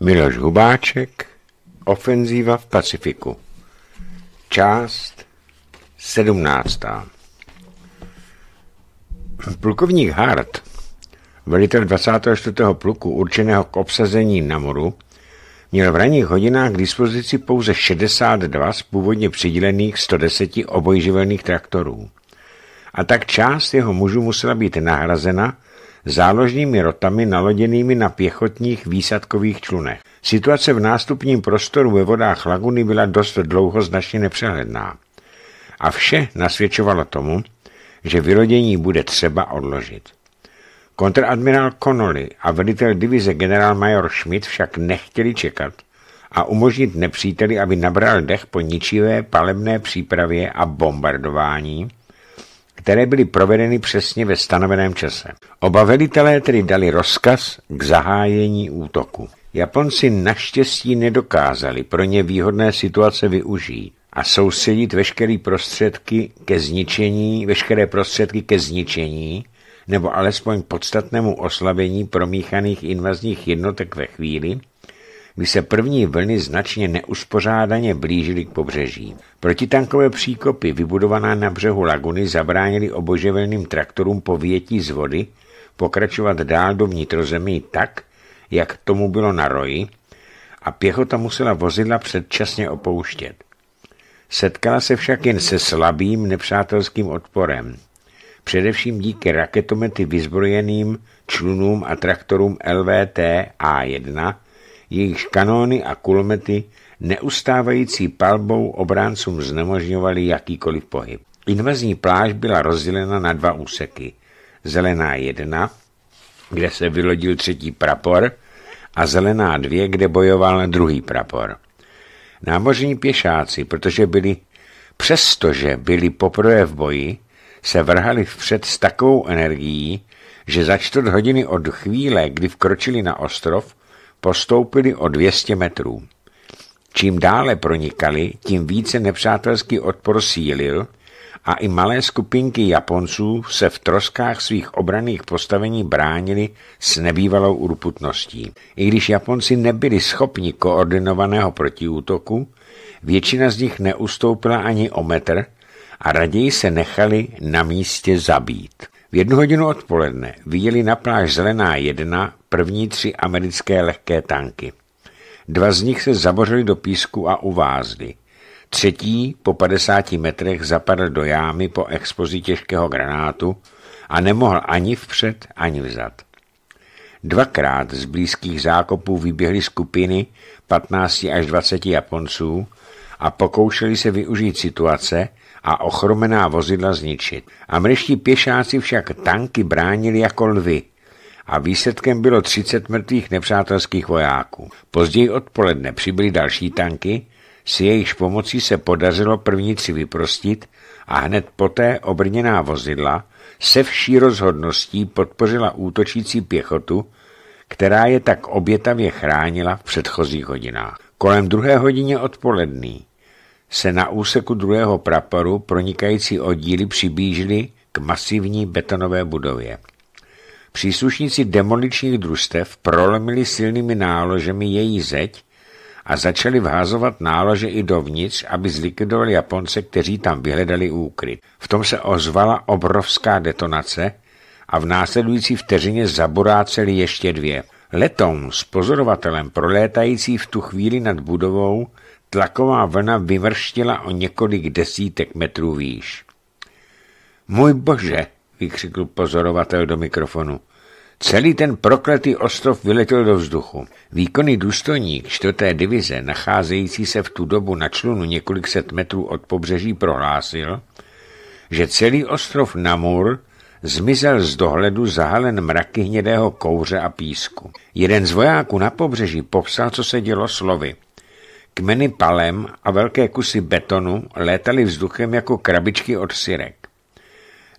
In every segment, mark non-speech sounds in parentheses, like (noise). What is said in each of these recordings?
Miloš Hubáček, Ofenzíva v Pacifiku. Část 17. Plukovník Hart, velitel 24. pluku určeného k obsazení na moru, měl v ranních hodinách k dispozici pouze 62 z původně přidělených 110 obojživelných traktorů. A tak část jeho mužů musela být nahrazena záložními rotami naloděnými na pěchotních výsadkových člunech. Situace v nástupním prostoru ve vodách laguny byla dost dlouho značně nepřehledná. A vše nasvědčovalo tomu, že vylodění bude třeba odložit. Kontradmirál Connolly a velitel divize generálmajor Schmidt však nechtěli čekat a umožnit nepříteli, aby nabral dech po ničivé palebné přípravě a bombardování, které byly provedeny přesně ve stanoveném čase. Oba velitelé tedy dali rozkaz k zahájení útoku. Japonci naštěstí nedokázali pro ně výhodné situace využít a soustředit veškeré prostředky ke zničení, veškeré prostředky ke zničení nebo alespoň podstatnému oslabení promíchaných invazních jednotek ve chvíli, kdy se první vlny značně neuspořádaně blížily k pobřeží. Protitankové příkopy, vybudované na břehu laguny, zabránily oboževelným traktorům po větí z vody pokračovat dál do vnitrozemí tak, jak tomu bylo na roji, a pěchota musela vozidla předčasně opouštět. Setkala se však jen se slabým nepřátelským odporem, především díky raketomety vyzbrojeným člunům a traktorům LVT A1, jejichž kanóny a kulomety neustávající palbou obráncům znemožňovaly jakýkoliv pohyb. Invazní pláž byla rozdělena na dva úseky. Zelená jedna, kde se vylodil třetí prapor, a zelená dvě, kde bojoval druhý prapor. Námořní pěšáci, protože byli, přestože byli poprvé v boji, se vrhali vpřed s takovou energií, že za čtvrt hodiny od chvíle, kdy vkročili na ostrov, postoupili o 200 metrů. Čím dále pronikali, tím více nepřátelský odpor sílil a i malé skupinky Japonců se v troskách svých obraných postavení bránili s nebývalou urputností. I když Japonci nebyli schopni koordinovaného protiútoku, většina z nich neustoupila ani o metr a raději se nechali na místě zabít. V jednu hodinu odpoledne viděli na pláž Zelená jedna první tři americké lehké tanky. Dva z nich se zabořili do písku a uvázli. Třetí po 50 metrech zapadl do jámy po expozi těžkého granátu a nemohl ani vpřed, ani vzad. Dvakrát z blízkých zákopů vyběhly skupiny 15 až 20 Japonců a pokoušeli se využít situace, a ochromená vozidla zničit. Američtí pěšáci však tanky bránili jako lvy a výsledkem bylo 30 mrtvých nepřátelských vojáků. Později odpoledne přibyly další tanky, s jejichž pomocí se podařilo první tři vyprostit a hned poté obrněná vozidla se vší rozhodností podpořila útočící pěchotu, která je tak obětavě chránila v předchozích hodinách. Kolem druhé hodině odpolední se na úseku druhého praporu pronikající oddíly přiblížily k masivní betonové budově. Příslušníci demoličních družstev prolomili silnými náložemi její zeď a začali vházovat nálože i dovnitř, aby zlikvidovali Japonce, kteří tam vyhledali úkryt. V tom se ozvala obrovská detonace a v následující vteřině zaboráceli ještě dvě. Letoun s pozorovatelem prolétající v tu chvíli nad budovou tlaková vlna vyvrštila o několik desítek metrů výš. Můj bože, vykřikl pozorovatel do mikrofonu. Celý ten prokletý ostrov vyletěl do vzduchu. Výkonný důstojník čtvrté divize, nacházející se v tu dobu na člunu několik set metrů od pobřeží, prohlásil, že celý ostrov Namur zmizel z dohledu zahalen mraky hnědého kouře a písku. Jeden z vojáků na pobřeží popsal, co se dělo slovy – Kmeny palem a velké kusy betonu létaly vzduchem jako krabičky od syrek.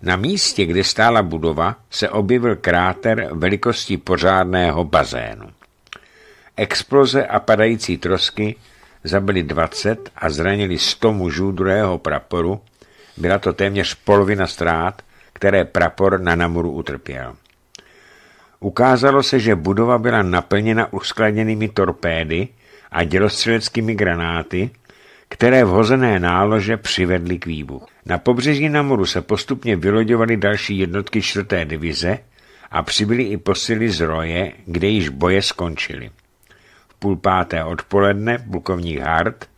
Na místě, kde stála budova, se objevil kráter velikosti pořádného bazénu. Exploze a padající trosky zabili 20 a zranili 100 mužů druhého praporu. Byla to téměř polovina ztrát, které prapor na Namuru utrpěl. Ukázalo se, že budova byla naplněna uskladněnými torpédy, a dělostřeleckými granáty, které vhozené nálože přivedly k výbuchu. Na pobřeží na moru se postupně vyloďovaly další jednotky čtvrté divize a přibyly i posily z roje, kde již boje skončily. V půl páté odpoledne plukovník Hart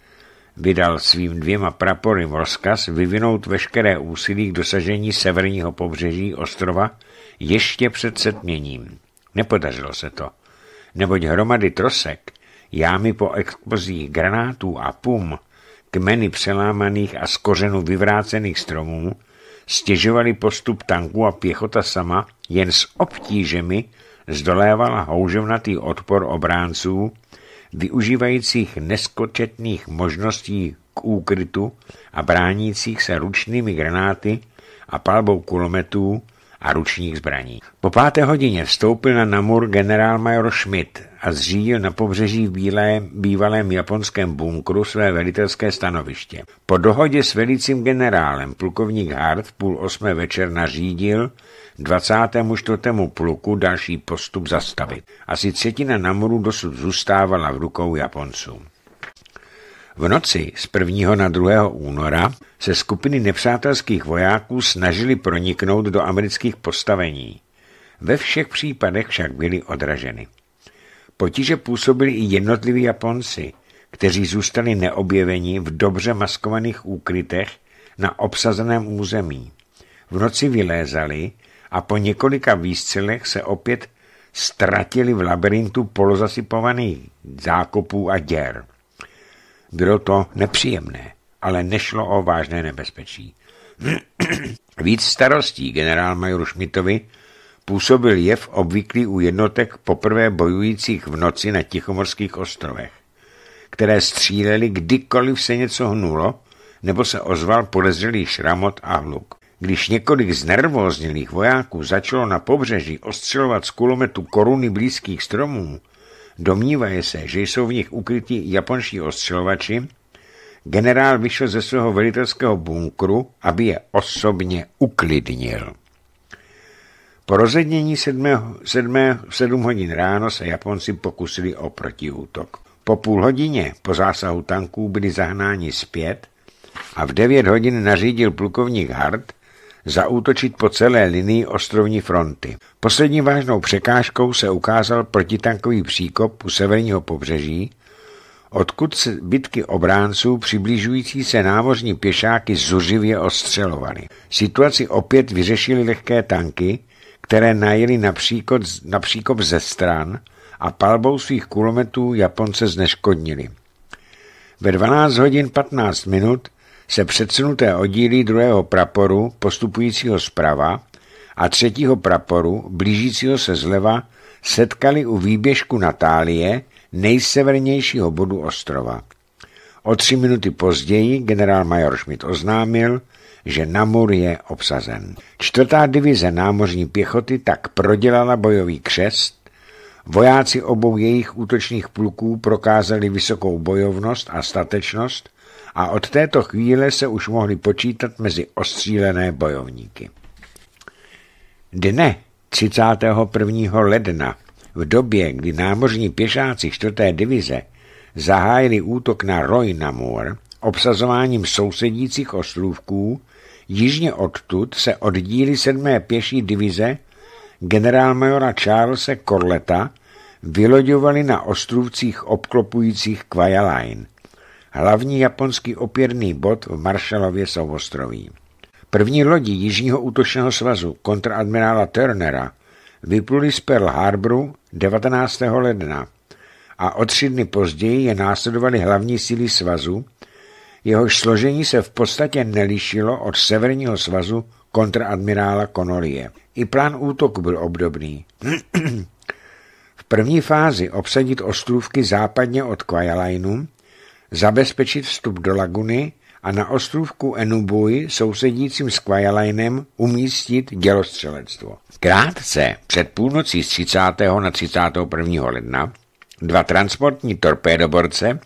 vydal svým dvěma praporům rozkaz vyvinout veškeré úsilí k dosažení severního pobřeží ostrova ještě před setměním. Nepodařilo se to, neboť hromady trosek, jámy po explozích granátů a pum, kmeny přelámaných a z kořenu vyvrácených stromů, stěžovali postup tanků a pěchota sama jen s obtížemi zdolévala houževnatý odpor obránců, využívajících neskočetných možností k úkrytu a bránících se ručnými granáty a palbou kulometů, a ručních zbraní. Po páté hodině vstoupil na Namur generálmajor Schmidt a zřídil na pobřeží v bílém, bývalém japonském bunkru své velitelské stanoviště. Po dohodě s velicím generálem plukovník Hart v půl osmé večer nařídil 24. pluku další postup zastavit. Asi třetina Namuru dosud zůstávala v rukou Japoncům. V noci z 1. na 2. února se skupiny nepřátelských vojáků snažili proniknout do amerických postavení. Ve všech případech však byly odraženy. Potíže působili i jednotliví Japonci, kteří zůstali neobjeveni v dobře maskovaných úkrytech na obsazeném území. V noci vylézali a po několika výstřelech se opět ztratili v labirintu polozasypovaných zákopů a děr. Bylo to nepříjemné, ale nešlo o vážné nebezpečí. (clears throat) Víc starostí generál Majoru Šmitovi působil jev obvyklý u jednotek poprvé bojujících v noci na Tichomorských ostrovech, které stříleli kdykoliv se něco hnulo nebo se ozval podezřelý šramot a hluk. Když několik znervóznělých vojáků začalo na pobřeží ostřelovat z kulometu koruny blízkých stromů, Domnívají se, že jsou v nich ukrytí japonští ostřelovači, generál vyšel ze svého velitelského bunkru, aby je osobně uklidnil. Po rozednění 7, 7, 7 hodin ráno se Japonci pokusili o protiútok. Po půl hodině po zásahu tanků byli zahnáni zpět a v 9 hodin nařídil plukovník Hart, zaútočit po celé linii ostrovní fronty. Poslední vážnou překážkou se ukázal protitankový příkop u severního pobřeží, odkud se bitky obránců přiblížující se námořní pěšáky zuřivě ostřelovaly. Situaci opět vyřešily lehké tanky, které najeli na příkop ze stran a palbou svých kulometů Japonce zneškodnili. Ve 12 hodin 15 minut se předsunuté oddíly druhého praporu postupujícího zprava a třetího praporu blížícího se zleva setkali u výběžku Natálie, nejsevernějšího bodu ostrova. O tři minuty později generál major Schmidt oznámil, že Namur je obsazen. Čtvrtá divize námořní pěchoty tak prodělala bojový křest, vojáci obou jejich útočných pluků prokázali vysokou bojovnost a statečnost a od této chvíle se už mohli počítat mezi ostřílené bojovníky. Dne 31. ledna, v době, kdy námořní pěšáci 4. divize zahájili útok na Roynamur obsazováním sousedících ostrůvků, jižně odtud se oddíly 7. pěší divize generálmajora Charlesa Corleta vyloďovali na ostrůvcích obklopujících Kvajalajn hlavní japonský opěrný bod v Marshallově souostroví. První lodi Jižního útočného svazu kontradmirála Turnera vypluli z Pearl Harboru 19. ledna a o tři dny později je následovaly hlavní síly svazu, jehož složení se v podstatě nelišilo od severního svazu kontradmirála Konolie. I plán útoku byl obdobný. (clears throat) v první fázi obsadit ostrůvky západně od Kvajalajnu zabezpečit vstup do laguny a na ostrovku Enubui, sousedícím s Kvajalajnem umístit dělostřelectvo. Krátce před půlnocí z 30. na 31. ledna dva transportní torpédoborce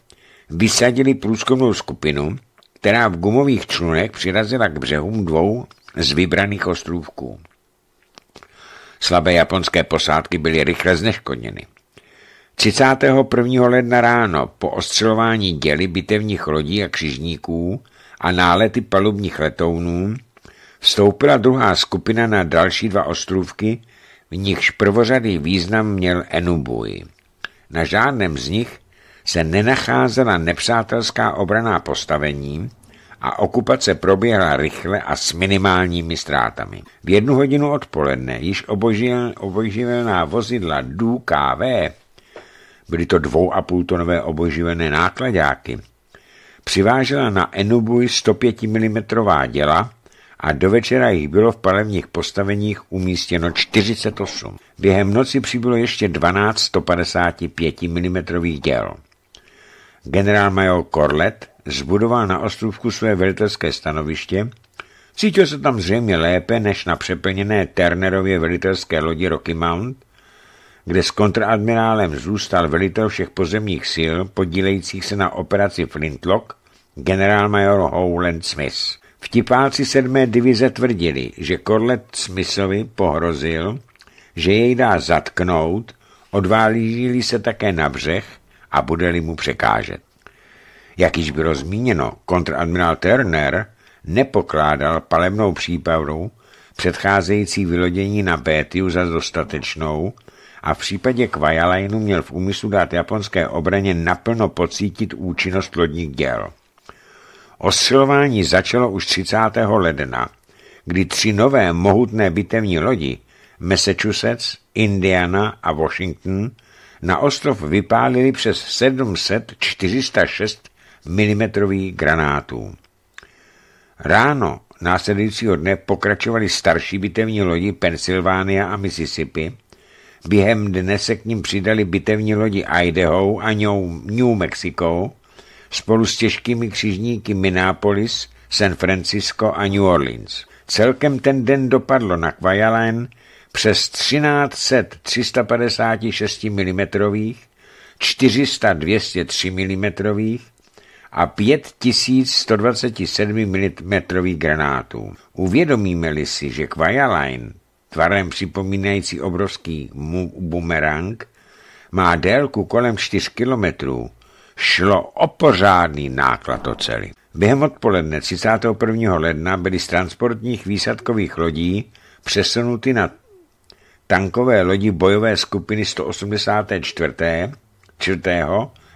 vysadili průzkumnou skupinu, která v gumových člunech přirazila k břehům dvou z vybraných ostrůvků. Slabé japonské posádky byly rychle zneškodněny. 31. ledna ráno po ostřelování děly bitevních lodí a křižníků a nálety palubních letounů vstoupila druhá skupina na další dva ostrůvky, v nichž prvořadý význam měl Enubuj. Na žádném z nich se nenacházela nepřátelská obraná postavení a okupace proběhla rychle a s minimálními ztrátami. V jednu hodinu odpoledne již obojživelná vozidla DUKV byly to dvou a půl tonové oboživené nákladáky, přivážela na Enubuj 105 mm děla a do večera jich bylo v palevních postaveních umístěno 48. Během noci přibylo ještě 12 155 mm děl. Generál major Korlet zbudoval na ostrovku své velitelské stanoviště, cítil se tam zřejmě lépe než na přeplněné Turnerově velitelské lodi Rocky Mount kde s kontraadmirálem zůstal velitel všech pozemních sil podílejících se na operaci Flintlock, generálmajor Howland Smith. Vtipáci sedmé divize tvrdili, že Corlett Smithovi pohrozil, že jej dá zatknout, odvážili se také na břeh a bude-li mu překážet. Jak již bylo zmíněno, kontradmirál Turner nepokládal palemnou přípravu předcházející vylodění na Bétiu za dostatečnou, a v případě Kvajalajnu měl v úmyslu dát japonské obraně naplno pocítit účinnost lodních děl. Osilování začalo už 30. ledna, kdy tři nové mohutné bitevní lodi Massachusetts, Indiana a Washington na ostrov vypálili přes 7406 mm granátů. Ráno následujícího dne pokračovali starší bitevní lodi Pennsylvania a Mississippi, Během dne se k ním přidali bitevní lodi Idaho a New Mexico spolu s těžkými křižníky Minneapolis, San Francisco a New Orleans. Celkem ten den dopadlo na Kvajalén přes 1300 356 mm, 400 203 mm a 5127 mm granátů. Uvědomíme-li si, že Kvajalén tvarem připomínající obrovský bumerang, má délku kolem 4 kilometrů. Šlo o pořádný náklad oceli. Během odpoledne 31. ledna byly z transportních výsadkových lodí přesunuty na tankové lodi bojové skupiny 184. 4.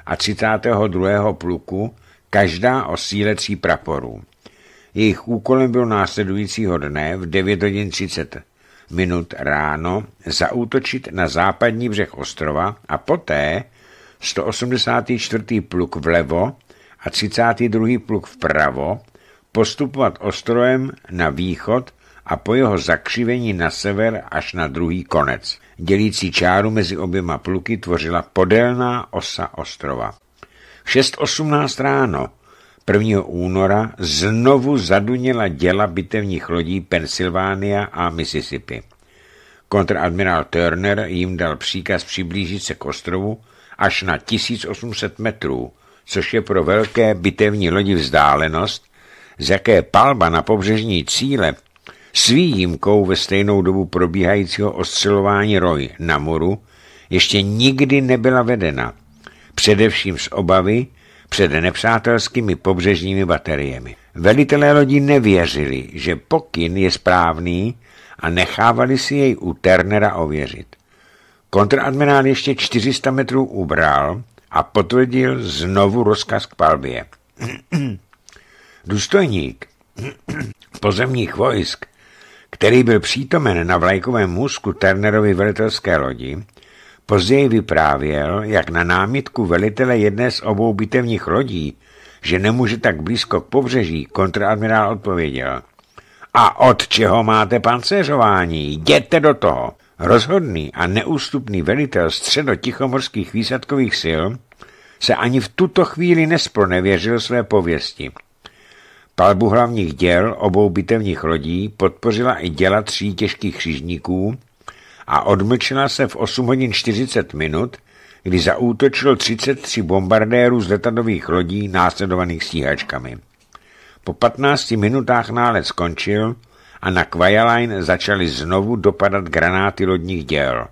a 32. pluku, každá o sílecí praporu. praporů. Jejich úkolem byl následujícího dne v 9 hodin 30 minut ráno zaútočit na západní břeh ostrova a poté 184. pluk vlevo a 32. pluk vpravo postupovat ostrojem na východ a po jeho zakřivení na sever až na druhý konec. Dělící čáru mezi oběma pluky tvořila podélná osa ostrova. 6.18 ráno 1. února znovu zadunila děla bitevních lodí Pensylvánia a Mississippi. Kontradmirál Turner jim dal příkaz přiblížit se k ostrovu až na 1800 metrů, což je pro velké bitevní lodi vzdálenost, z jaké palba na pobřežní cíle s výjimkou ve stejnou dobu probíhajícího ostřelování roj na moru ještě nikdy nebyla vedena, především z obavy, před nepřátelskými pobřežními bateriemi. Velitelé lodí nevěřili, že pokyn je správný a nechávali si jej u Turnera ověřit. Kontradmirál ještě 400 metrů ubral a potvrdil znovu rozkaz k palbě. (clears throat) Důstojník pozemních vojsk, který byl přítomen na vlajkovém můzku Turnerovi velitelské lodi, Později vyprávěl, jak na námitku velitele jedné z obou bitevních lodí, že nemůže tak blízko k pobřeží, kontraadmirál odpověděl. A od čeho máte pancéřování? Jděte do toho! Rozhodný a neústupný velitel středotichomorských výsadkových sil se ani v tuto chvíli nespronevěřil své pověsti. Palbu hlavních děl obou bitevních lodí podpořila i děla tří těžkých křižníků, a odmlčila se v 8 hodin 40 minut, kdy zaútočilo 33 bombardérů z letadových lodí následovaných stíhačkami. Po 15 minutách nálet skončil a na Kvajalajn začaly znovu dopadat granáty lodních děl,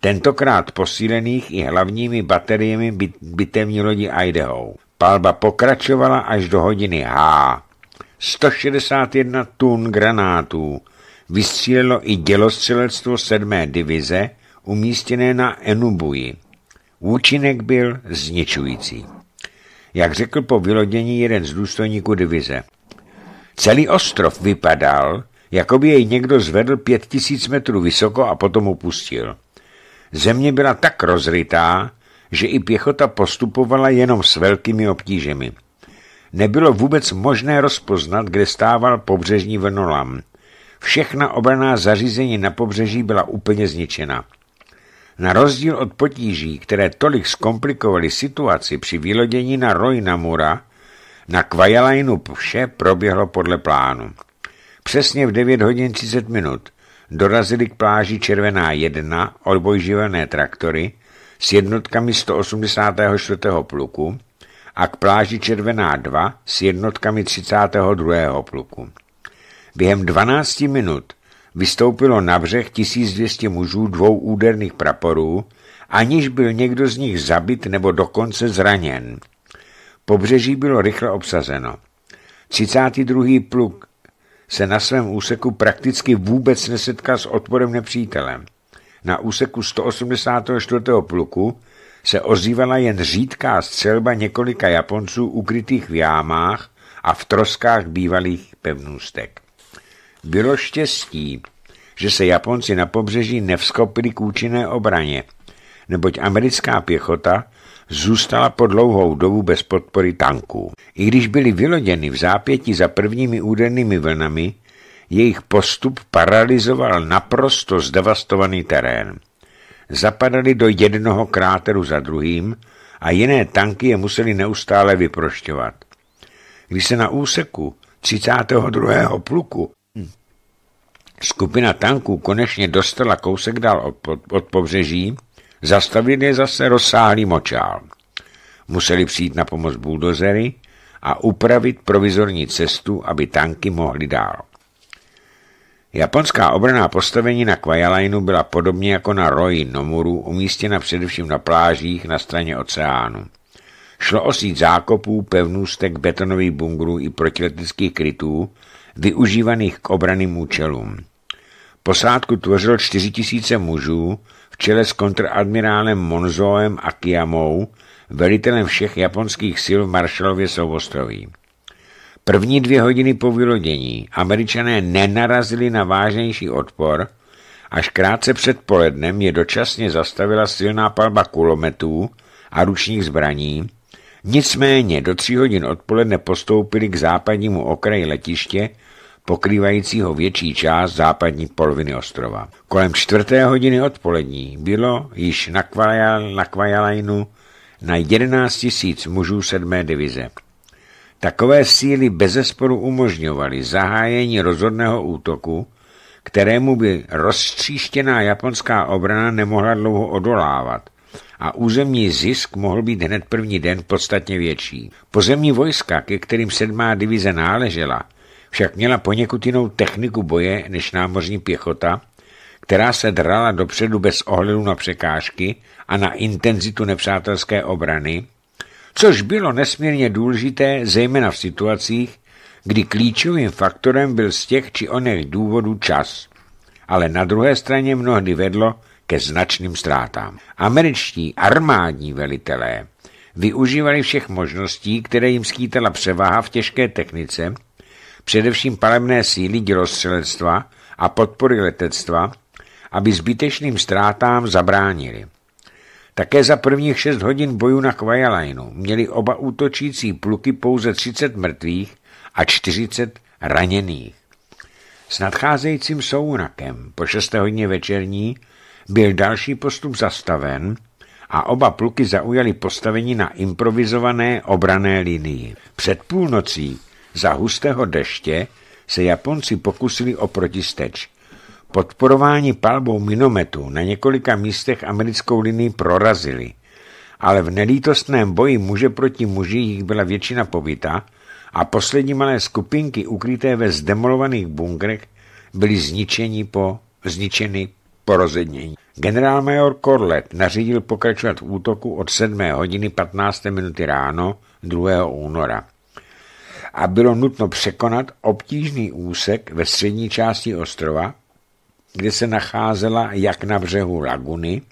tentokrát posílených i hlavními bateriemi bit bitevní lodi Idaho. Palba pokračovala až do hodiny H. 161 tun granátů, vystřílelo i dělostřelectvo sedmé divize, umístěné na Enubuji. Účinek byl zničující. Jak řekl po vylodění jeden z důstojníků divize. Celý ostrov vypadal, jako by jej někdo zvedl pět tisíc metrů vysoko a potom opustil. Země byla tak rozrytá, že i pěchota postupovala jenom s velkými obtížemi. Nebylo vůbec možné rozpoznat, kde stával pobřežní vlnolam – Všechna obraná zařízení na pobřeží byla úplně zničena. Na rozdíl od potíží, které tolik zkomplikovaly situaci při vylodění na Rojnamura, na Kvajalajnu vše proběhlo podle plánu. Přesně v 9 hodin 30 minut dorazili k pláži Červená 1 odbojživené traktory s jednotkami 184. pluku a k pláži Červená 2 s jednotkami 32. pluku. Během 12 minut vystoupilo na břeh 1200 mužů dvou úderných praporů, aniž byl někdo z nich zabit nebo dokonce zraněn. Pobřeží bylo rychle obsazeno. 32. pluk se na svém úseku prakticky vůbec nesetká s odporem nepřítelem. Na úseku 184. pluku se ozývala jen řídká střelba několika Japonců ukrytých v jámách a v troskách bývalých pevnůstek. Bylo štěstí, že se Japonci na pobřeží nevskopili k účinné obraně, neboť americká pěchota zůstala po dlouhou dobu bez podpory tanků. I když byly vyloděny v zápěti za prvními údernými vlnami, jejich postup paralizoval naprosto zdevastovaný terén. Zapadali do jednoho kráteru za druhým a jiné tanky je museli neustále vyprošťovat. Když se na úseku 32. pluku Skupina tanků konečně dostala kousek dál od, od pobřeží, zastavili je zase rozsáhlý močál. Museli přijít na pomoc buldozery a upravit provizorní cestu, aby tanky mohly dál. Japonská obraná postavení na Kvajalajnu byla podobně jako na Roji Nomuru umístěna především na plážích na straně oceánu. Šlo o síť zákopů, pevnůstek, betonových bungrů i protiletických krytů, využívaných k obraným účelům. Posádku tvořil 4 000 mužů v čele s kontradmirálem Monzoem Akiyamou, velitelem všech japonských sil v Marshallově souostroví. První dvě hodiny po vylodění američané nenarazili na vážnější odpor, až krátce před polednem je dočasně zastavila silná palba kulometů a ručních zbraní, nicméně do tří hodin odpoledne postoupili k západnímu okraji letiště pokrývajícího větší část západní poloviny ostrova. Kolem čtvrté hodiny odpolední bylo již na, Kvajal, na Kvajalajnu na 11 tisíc mužů sedmé divize. Takové síly bezesporu umožňovaly zahájení rozhodného útoku, kterému by rozstříštěná japonská obrana nemohla dlouho odolávat a územní zisk mohl být hned první den podstatně větší. Pozemní vojska, ke kterým sedmá divize náležela, však měla poněkud jinou techniku boje než námořní pěchota, která se drala dopředu bez ohledu na překážky a na intenzitu nepřátelské obrany, což bylo nesmírně důležité zejména v situacích, kdy klíčovým faktorem byl z těch či oněch důvodů čas, ale na druhé straně mnohdy vedlo ke značným ztrátám. Američtí armádní velitelé využívali všech možností, které jim skýtala převaha v těžké technice – především palemné síly dělostřelectva a podpory letectva, aby zbytečným ztrátám zabránili. Také za prvních šest hodin bojů na Kvajalajnu měli oba útočící pluky pouze 30 mrtvých a 40 raněných. S nadcházejícím sounakem po 6 hodině večerní byl další postup zastaven a oba pluky zaujali postavení na improvizované obrané linii. Před půlnocí za hustého deště se Japonci pokusili o protisteč. Podporování palbou minometů na několika místech americkou linii prorazili, ale v nelítostném boji muže proti muži jich byla většina pobyta a poslední malé skupinky ukryté ve zdemolovaných bunkrech byly zničeni po, zničeny po rozednění. Generálmajor Corlett nařídil pokračovat v útoku od 7 hodiny 15 minuty ráno 2. února a bylo nutno překonat obtížný úsek ve střední části ostrova, kde se nacházela jak na břehu laguny,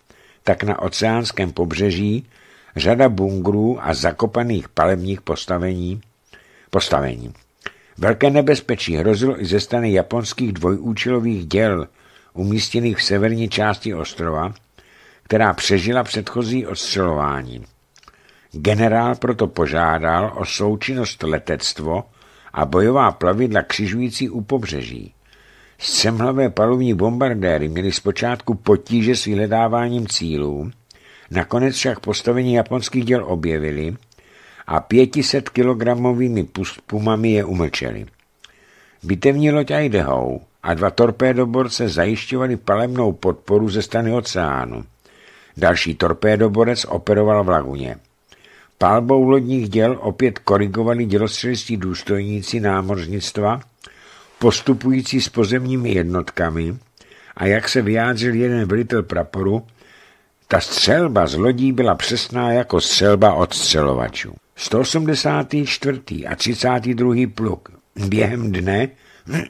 tak na oceánském pobřeží řada bungrů a zakopaných palebních postavení, postavení. Velké nebezpečí hrozilo i ze strany japonských dvojúčelových děl umístěných v severní části ostrova, která přežila předchozí odstřelování. Generál proto požádal o součinnost letectvo a bojová plavidla křižující u pobřeží. Semhlavé palovní bombardéry měly zpočátku potíže s vyhledáváním cílů, nakonec však postavení japonských děl objevili a 500 kilogramovými pumami je umlčeli. Bitevní loď Idaho a dva torpédoborce zajišťovali palemnou podporu ze strany oceánu. Další torpédoborec operoval v laguně. Pálbou lodních děl opět korigovali dělostřelství důstojníci námořnictva, postupující s pozemními jednotkami a jak se vyjádřil jeden velitel praporu, ta střelba z lodí byla přesná jako střelba od střelovačů. 184. a 32. pluk během dne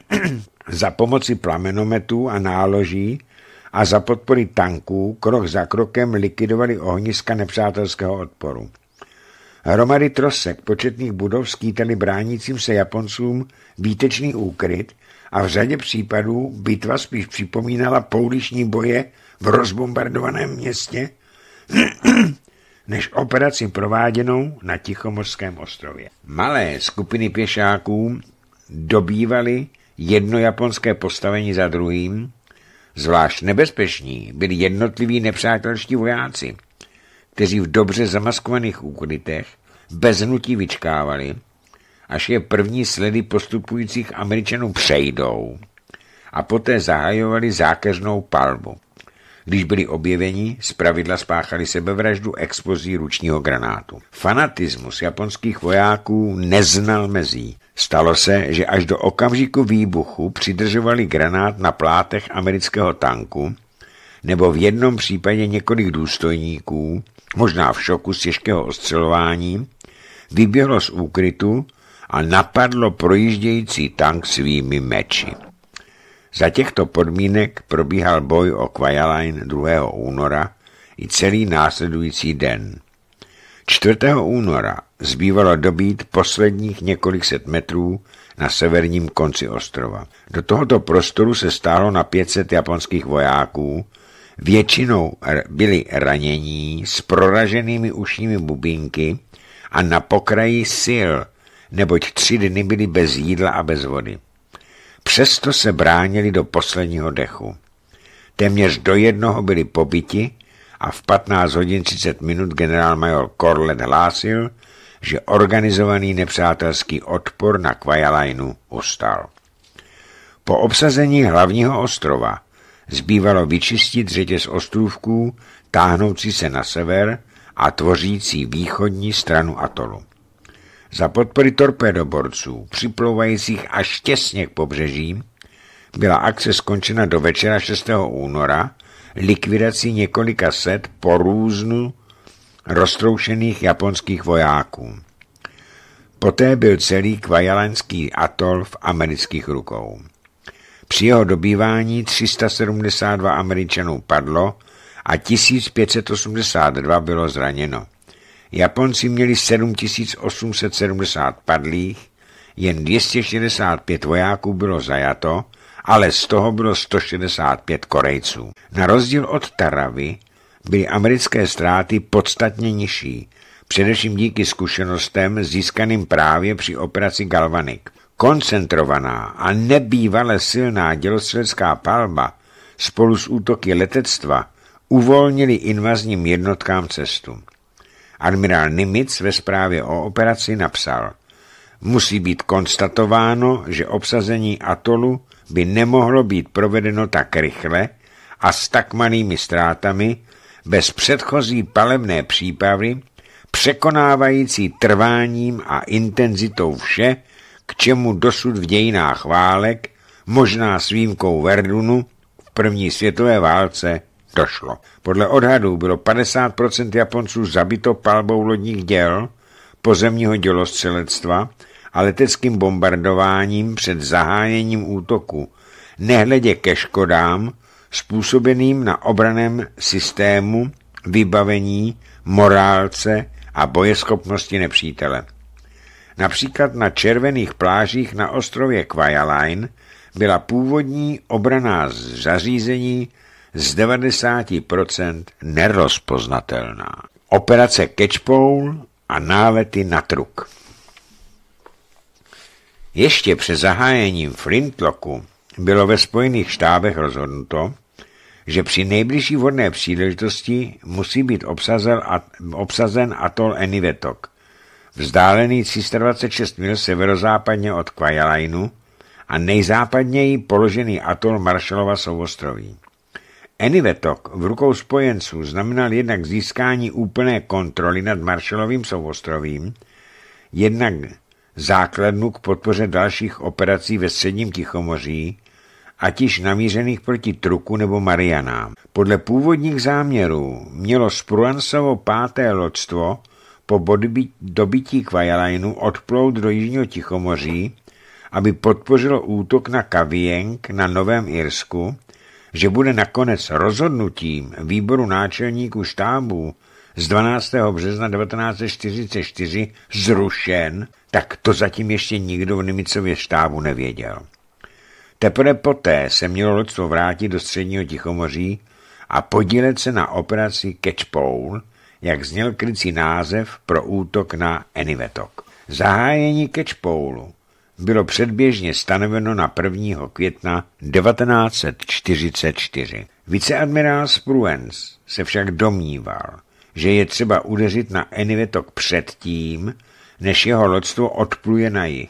(clears throat) za pomoci plamenometů a náloží a za podpory tanků krok za krokem likvidovali ohniska nepřátelského odporu. Hromady trosek početných budov skýtaly bránícím se Japoncům výtečný úkryt a v řadě případů bitva spíš připomínala pouliční boje v rozbombardovaném městě, (clears throat) než operaci prováděnou na Tichomorském ostrově. Malé skupiny pěšáků dobývaly jedno japonské postavení za druhým, zvlášť nebezpeční byli jednotliví nepřátelští vojáci, kteří v dobře zamaskovaných úkrytech bez hnutí vyčkávali, až je první sledy postupujících Američanů přejdou a poté zahajovali zákeřnou palbu. Když byli objeveni, zpravidla spáchali sebevraždu explozí ručního granátu. Fanatismus japonských vojáků neznal mezí. Stalo se, že až do okamžiku výbuchu přidržovali granát na plátech amerického tanku nebo v jednom případě několik důstojníků, možná v šoku z těžkého ostřelování, vyběhlo z úkrytu a napadlo projíždějící tank svými meči. Za těchto podmínek probíhal boj o Kvajalajn 2. února i celý následující den. 4. února zbývalo dobít posledních několik set metrů na severním konci ostrova. Do tohoto prostoru se stálo na 500 japonských vojáků, Většinou byli ranění s proraženými ušními bubínky a na pokraji sil, neboť tři dny byli bez jídla a bez vody. Přesto se bránili do posledního dechu. Téměř do jednoho byli pobyti a v 15 hodin 30 minut generálmajor Korlet hlásil, že organizovaný nepřátelský odpor na Kvajalajnu ustal. Po obsazení hlavního ostrova zbývalo vyčistit řetěz ostrůvků, táhnoucí se na sever a tvořící východní stranu atolu. Za podpory torpédoborců, připlouvajících až těsně k pobřeží, byla akce skončena do večera 6. února likvidací několika set po různu roztroušených japonských vojáků. Poté byl celý kvajalenský atol v amerických rukou. Při jeho dobývání 372 Američanů padlo a 1582 bylo zraněno. Japonci měli 7870 padlých, jen 265 vojáků bylo zajato, ale z toho bylo 165 Korejců. Na rozdíl od Taravy byly americké ztráty podstatně nižší, především díky zkušenostem získaným právě při operaci Galvanik. Koncentrovaná a nebývale silná dělostřelská palba spolu s útoky letectva uvolnili invazním jednotkám cestu. Admirál Nimitz ve zprávě o operaci napsal Musí být konstatováno, že obsazení atolu by nemohlo být provedeno tak rychle a s tak malými ztrátami bez předchozí palebné přípravy překonávající trváním a intenzitou vše, k čemu dosud v dějinách válek, možná s výjimkou Verdunu, v první světové válce došlo. Podle odhadů bylo 50% Japonců zabito palbou lodních děl, pozemního dělostřelectva a leteckým bombardováním před zahájením útoku, nehledě ke škodám způsobeným na obraném systému, vybavení, morálce a bojeschopnosti nepřítele. Například na červených plážích na ostrově Kvajalajn byla původní obraná zařízení z 90% nerozpoznatelná. Operace Catchpole a nálety na truk. Ještě před zahájením Flintlocku bylo ve Spojených štábech rozhodnuto, že při nejbližší vodné příležitosti musí být obsazen, obsazen atol Enivetok, vzdálený 326 mil severozápadně od Kvajalajnu a nejzápadněji položený atol Marshallova souostroví. Enivetok v rukou spojenců znamenal jednak získání úplné kontroly nad Marshallovým souostrovím, jednak základnu k podpoře dalších operací ve středním Tichomoří, ať již namířených proti Truku nebo Marianám. Podle původních záměrů mělo Spruansovo páté loďstvo po dobytí Kvajalajnu odplout do Jižního Tichomoří, aby podpořilo útok na Kavieng na Novém Irsku, že bude nakonec rozhodnutím výboru náčelníků štábů z 12. března 1944 zrušen, tak to zatím ještě nikdo v Nimicově štábu nevěděl. Teprve poté se mělo lodstvo vrátit do středního Tichomoří a podílet se na operaci Catchpole, jak zněl krycí název pro útok na Enivetok. Zahájení catchpoulu bylo předběžně stanoveno na 1. května 1944. Viceadmirál Spruens se však domníval, že je třeba udeřit na Enivetok předtím, než jeho loďstvo odpluje na jih.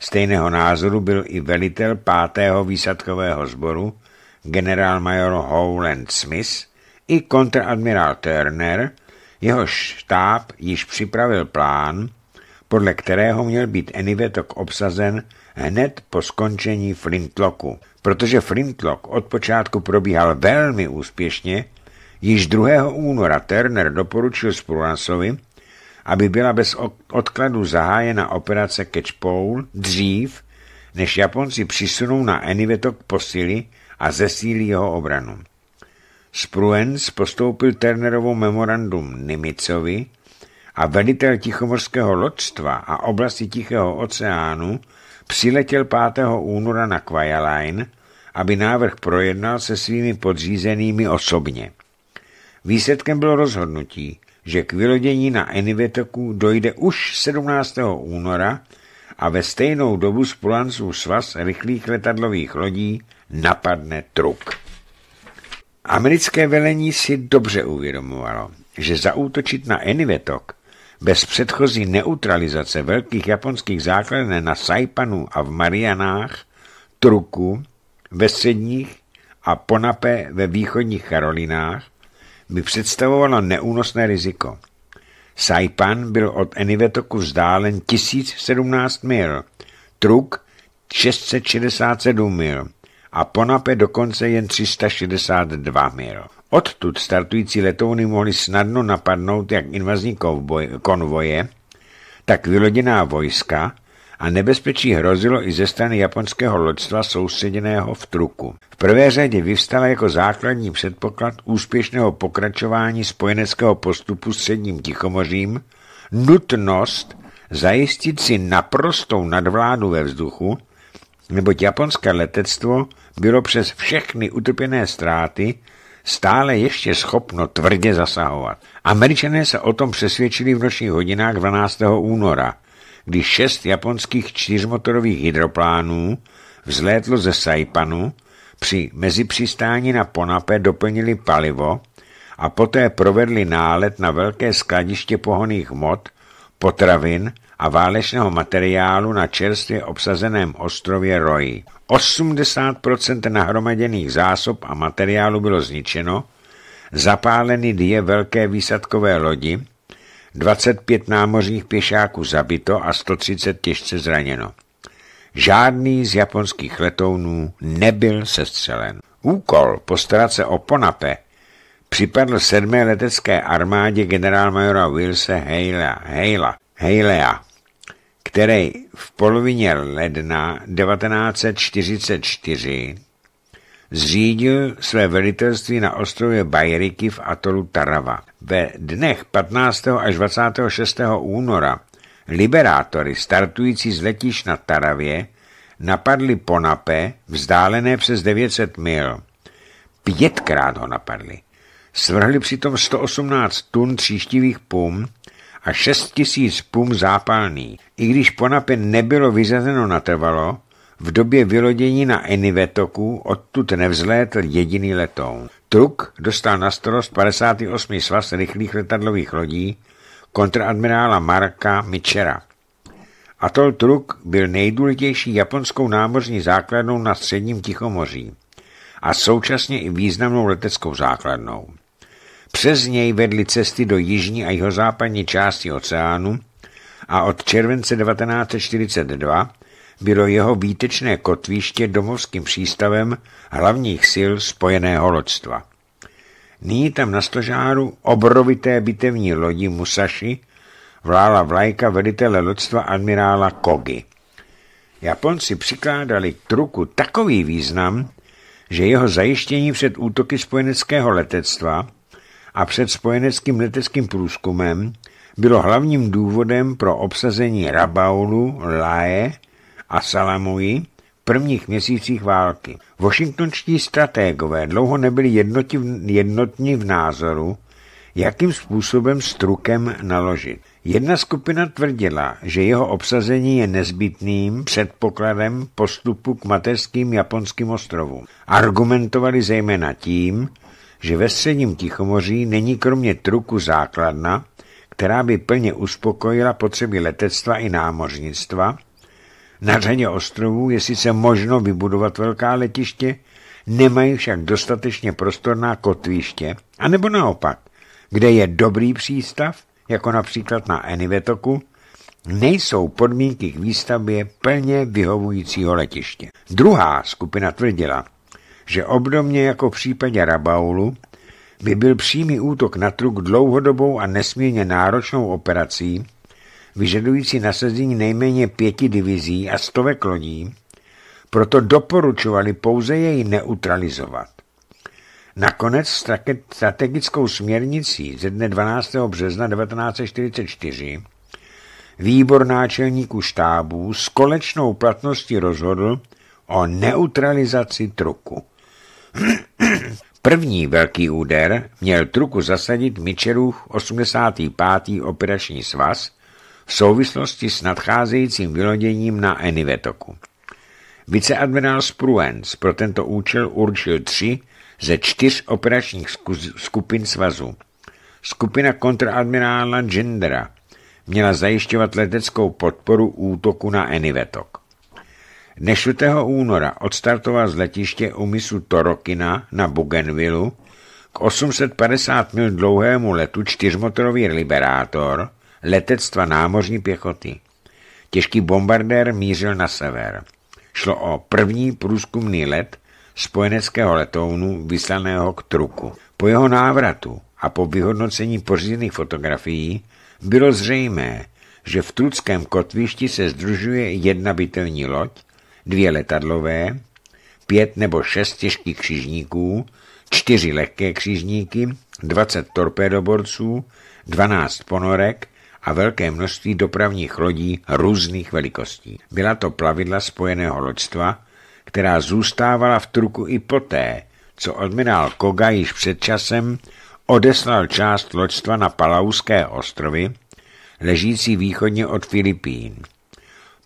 Stejného názoru byl i velitel 5. výsadkového sboru, generálmajor Howland Smith i kontradmirál Turner, jeho štáb již připravil plán, podle kterého měl být Enivetok obsazen hned po skončení Flintlocku. Protože Flintlock od počátku probíhal velmi úspěšně, již 2. února Turner doporučil Spruansovi, aby byla bez odkladu zahájena operace Catchpole dřív, než Japonci přisunou na Enivetok posily a zesílí jeho obranu. Spruens postoupil Turnerovo memorandum Nimicovi a velitel Tichomorského loďstva a oblasti Tichého oceánu přiletěl 5. února na Kvajalajn, aby návrh projednal se svými podřízenými osobně. Výsledkem bylo rozhodnutí, že k vylodění na Enivetoku dojde už 17. února a ve stejnou dobu Spolanců svaz rychlých letadlových lodí napadne truk. Americké velení si dobře uvědomovalo, že zaútočit na Enivetok bez předchozí neutralizace velkých japonských základen na Saipanu a v Marianách, Truku ve středních a Ponape ve východních Karolinách by představovalo neúnosné riziko. Saipan byl od Enivetoku vzdálen 1017 mil, Truk 667 mil a Ponape dokonce jen 362 mil. Odtud startující letouny mohly snadno napadnout jak invazní konvoje, tak vyloděná vojska a nebezpečí hrozilo i ze strany japonského loďstva soustředěného v truku. V prvé řadě vyvstala jako základní předpoklad úspěšného pokračování spojeneckého postupu středním Tichomořím nutnost zajistit si naprostou nadvládu ve vzduchu, neboť japonské letectvo bylo přes všechny utrpěné ztráty stále ještě schopno tvrdě zasahovat. Američané se o tom přesvědčili v nočních hodinách 12. února, kdy šest japonských čtyřmotorových hydroplánů vzlétlo ze Saipanu, při mezipřistání na Ponape doplnili palivo a poté provedli nálet na velké skladiště pohoných hmot, potravin a válečného materiálu na čerstvě obsazeném ostrově Roji. 80% nahromaděných zásob a materiálu bylo zničeno, zapáleny dvě velké výsadkové lodi, 25 námořních pěšáků zabito a 130 těžce zraněno. Žádný z japonských letounů nebyl sestřelen. Úkol postarat se o Ponape připadl sedmé letecké armádě generálmajora Wilse Heila. Halea. Halea který v polovině ledna 1944 zřídil své velitelství na ostrově Bajriky v atolu Tarava. Ve dnech 15. až 26. února liberátory startující z letiš na Taravě napadli Ponape, vzdálené přes 900 mil. Pětkrát ho napadli. Svrhli přitom 118 tun tříštivých pum, a 6 tisíc pum zápalný. I když ponape nebylo vyřazeno natrvalo, v době vylodění na Enivetoku odtud nevzlétl jediný letoun. Truk dostal na starost 58. svaz rychlých letadlových lodí kontradmirála Marka Michera. Atol Truk byl nejdůležitější japonskou námořní základnou na středním Tichomoří a současně i významnou leteckou základnou. Přes něj vedly cesty do jižní a jihozápadní části oceánu a od července 1942 bylo jeho výtečné kotviště domovským přístavem hlavních sil spojeného lodstva. Nyní tam na stožáru obrovité bitevní lodi Musashi vlála vlajka velitele lodstva admirála Kogi. Japonci přikládali k truku takový význam, že jeho zajištění před útoky spojeneckého letectva – a před spojeneckým leteckým průzkumem bylo hlavním důvodem pro obsazení Rabaulu, Lae a Salamuji v prvních měsících války. Washingtonští strategové dlouho nebyli jednotní v názoru, jakým způsobem s trukem naložit. Jedna skupina tvrdila, že jeho obsazení je nezbytným předpokladem postupu k mateřským japonským ostrovům. Argumentovali zejména tím, že ve středním Tichomoří není kromě truku základna, která by plně uspokojila potřeby letectva i námořnictva. Na řadě ostrovů je sice možno vybudovat velká letiště, nemají však dostatečně prostorná kotviště, anebo naopak, kde je dobrý přístav, jako například na Enivetoku, nejsou podmínky k výstavbě plně vyhovujícího letiště. Druhá skupina tvrdila, že obdobně jako v případě Rabaulu by byl přímý útok na truk dlouhodobou a nesmírně náročnou operací, vyžadující nasazení nejméně pěti divizí a stovek loní, proto doporučovali pouze jej neutralizovat. Nakonec strategickou směrnicí ze dne 12. března 1944 výbor náčelníků štábů s kolečnou platností rozhodl o neutralizaci truku. První velký úder měl truku zasadit Mičerův 85. operační svaz v souvislosti s nadcházejícím vyloděním na Enivetoku. Viceadmirál Spruens pro tento účel určil tři ze čtyř operačních skupin svazu. Skupina kontradmirála Gendera měla zajišťovat leteckou podporu útoku na Enivetok. Než 4. února odstartoval z letiště umisu Torokina na Bougainville k 850 mil dlouhému letu čtyřmotorový Liberátor letectva námořní pěchoty. Těžký bombardér mířil na sever. Šlo o první průzkumný let spojeneckého letounu vyslaného k truku. Po jeho návratu a po vyhodnocení pořízených fotografií bylo zřejmé, že v truckém kotvišti se združuje jedna bitelní loď dvě letadlové, pět nebo šest těžkých křižníků, čtyři lehké křižníky, 20 torpédoborců, 12 ponorek a velké množství dopravních lodí různých velikostí. Byla to plavidla spojeného loďstva, která zůstávala v truku i poté, co admirál Koga již před časem odeslal část loďstva na Palauské ostrovy, ležící východně od Filipín.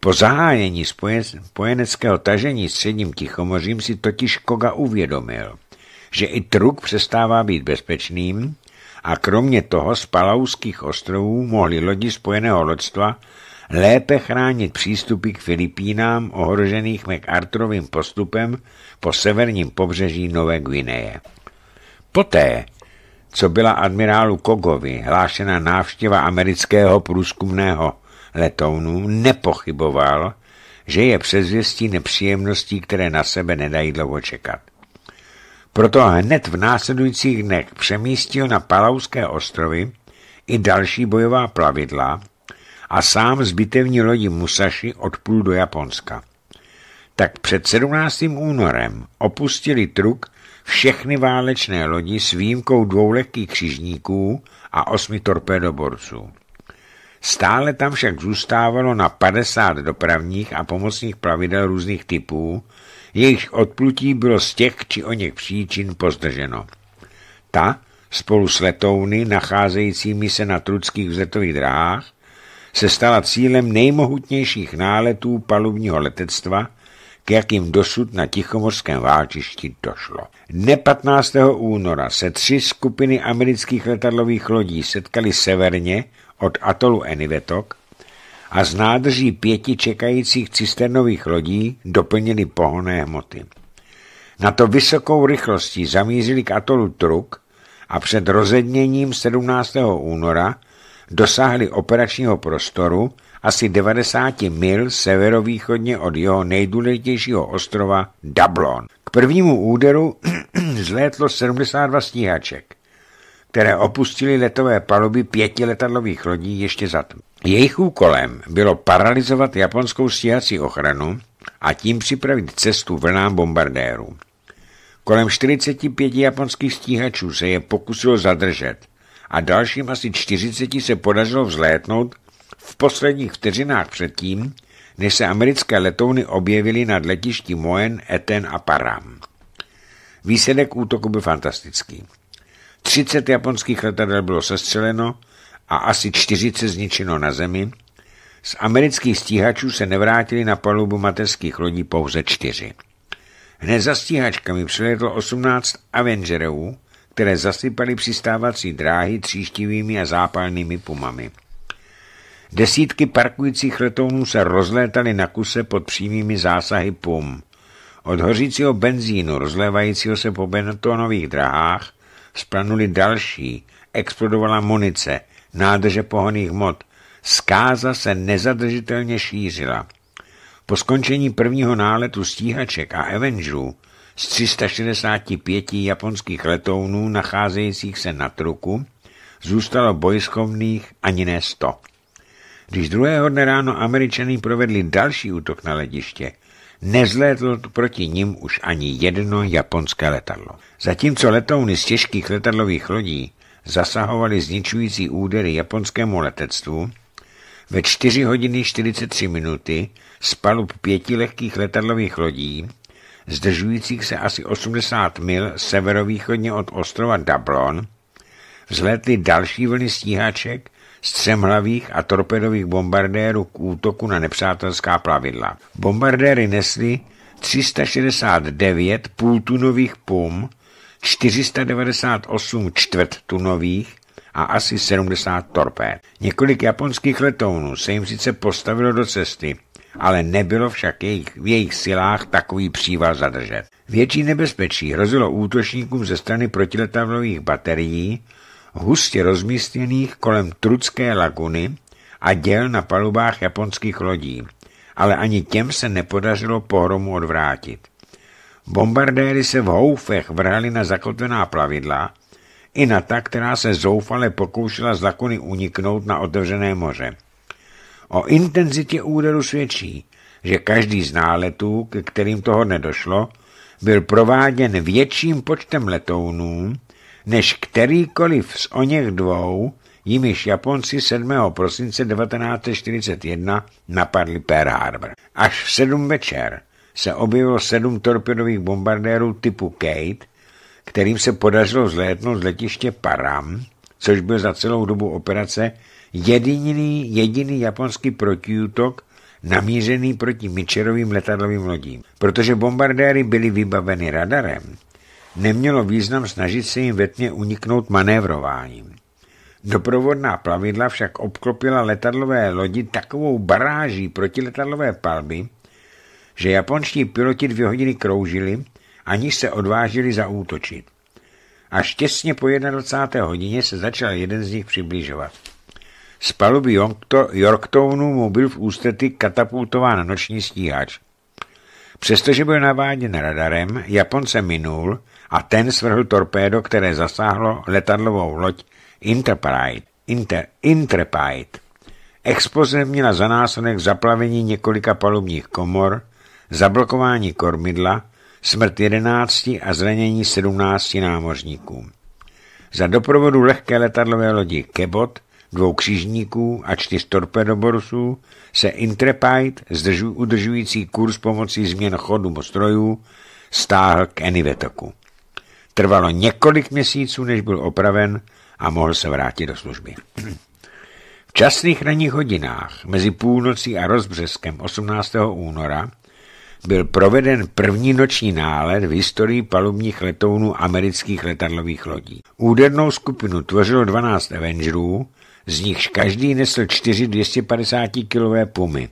Po zahájení spojeneckého tažení středním Tichomořím si totiž Koga uvědomil, že i truk přestává být bezpečným a kromě toho z Palauských ostrovů mohly lodi spojeného lodstva lépe chránit přístupy k Filipínám ohrožených MacArthurovým postupem po severním pobřeží Nové Guineje. Poté, co byla admirálu Kogovi hlášena návštěva amerického průzkumného letounů nepochyboval, že je přezvěstí nepříjemností, které na sebe nedají dlouho čekat. Proto hned v následujících dnech přemístil na Palauské ostrovy i další bojová plavidla a sám z bitevní lodi Musashi odplul do Japonska. Tak před 17. únorem opustili truk všechny válečné lodi s výjimkou dvou lehkých křižníků a osmi torpédoborců. Stále tam však zůstávalo na 50 dopravních a pomocných plavidel různých typů, jejichž odplutí bylo z těch či o něch příčin pozdrženo. Ta, spolu s letouny nacházejícími se na trudských vzletových dráhách, se stala cílem nejmohutnějších náletů palubního letectva, k jakým dosud na Tichomorském válčišti došlo. Dne 15. února se tři skupiny amerických letadlových lodí setkaly severně od atolu Enivetok a z nádrží pěti čekajících cisternových lodí doplněny pohonné hmoty. Na to vysokou rychlostí zamířili k atolu Truk a před rozedněním 17. února dosáhli operačního prostoru asi 90 mil severovýchodně od jeho nejdůležitějšího ostrova Dublon. K prvnímu úderu (clears throat) zlétlo 72 stíhaček které opustily letové paluby pěti letadlových lodí ještě za tm. Jejich úkolem bylo paralizovat japonskou stíhací ochranu a tím připravit cestu vlnám bombardérů. Kolem 45 japonských stíhačů se je pokusilo zadržet a dalším asi 40 se podařilo vzlétnout v posledních vteřinách předtím, než se americké letouny objevily nad letišti Moen, Eten a Param. Výsledek útoku byl fantastický. 30 japonských letadel bylo sestřeleno a asi 40 zničeno na zemi. Z amerických stíhačů se nevrátili na palubu mateřských lodí pouze čtyři. Hned za stíhačkami přiletlo 18 Avengerů, které zasypaly přistávací dráhy tříštivými a zápalnými pumami. Desítky parkujících letounů se rozlétaly na kuse pod přímými zásahy pum. Od hořícího benzínu, rozlévajícího se po betonových drahách, splanuli další, explodovala munice, nádrže pohoných mod, Skáza se nezadržitelně šířila. Po skončení prvního náletu stíhaček a Avengerů z 365 japonských letounů nacházejících se na truku zůstalo bojskovných ani ne 100. Když druhého dne ráno američaní provedli další útok na letiště, nezlétl proti ním už ani jedno japonské letadlo. Zatímco letouny z těžkých letadlových lodí zasahovaly zničující údery japonskému letectvu, ve 4 hodiny 43 minuty z palub pěti lehkých letadlových lodí, zdržujících se asi 80 mil severovýchodně od ostrova Dablon, vzlétly další vlny stíhaček střemhlavých a torpedových bombardérů k útoku na nepřátelská plavidla. Bombardéry nesly 369 půltunových pum, 498 čtvrttunových a asi 70 torpéd. Několik japonských letounů se jim sice postavilo do cesty, ale nebylo však jejich, v jejich silách takový příval zadržet. Větší nebezpečí hrozilo útočníkům ze strany protiletadlových baterií, hustě rozmístěných kolem Trudské laguny a děl na palubách japonských lodí, ale ani těm se nepodařilo pohromu odvrátit. Bombardéry se v houfech vrhali na zakotvená plavidla i na ta, která se zoufale pokoušela z lakuny uniknout na otevřené moře. O intenzitě úderu svědčí, že každý z náletů, ke kterým toho nedošlo, byl prováděn větším počtem letounů, než kterýkoliv z o něch dvou, jimiž Japonci 7. prosince 1941 napadli Pearl Harbor. Až v sedm večer se objevilo sedm torpedových bombardérů typu Kate, kterým se podařilo zlétnout z letiště Param, což byl za celou dobu operace jediný, jediný japonský protiútok namířený proti Mitcherovým letadlovým lodím. Protože bombardéry byly vybaveny radarem, nemělo význam snažit se jim ve tmě uniknout manévrováním. Doprovodná plavidla však obklopila letadlové lodi takovou baráží protiletadlové palby, že japonští piloti dvě hodiny kroužili, aniž se odvážili zaútočit. Až těsně po 21. hodině se začal jeden z nich přibližovat. Z paluby Yorktownu mu byl v ústety katapultován noční stíhač. Přestože byl naváděn radarem, Japonce minul a ten svrhl torpédo, které zasáhlo letadlovou loď Interpride. Inter, Intrepide. Expoze měla za následek zaplavení několika palubních komor, zablokování kormidla, smrt 11 a zranění 17 námořníků. Za doprovodu lehké letadlové lodi Kebot, dvou křižníků a čtyř torpedoborusů se Intrepide, zdržu, udržující kurz pomocí změn chodu mostrojů, stáhl k Enivetoku. Trvalo několik měsíců, než byl opraven a mohl se vrátit do služby. V časných ranních hodinách mezi půlnocí a rozbřeskem 18. února byl proveden první noční nálet v historii palubních letounů amerických letadlových lodí. Údernou skupinu tvořilo 12 Avengerů, z nichž každý nesl 4 250-kilové pumy.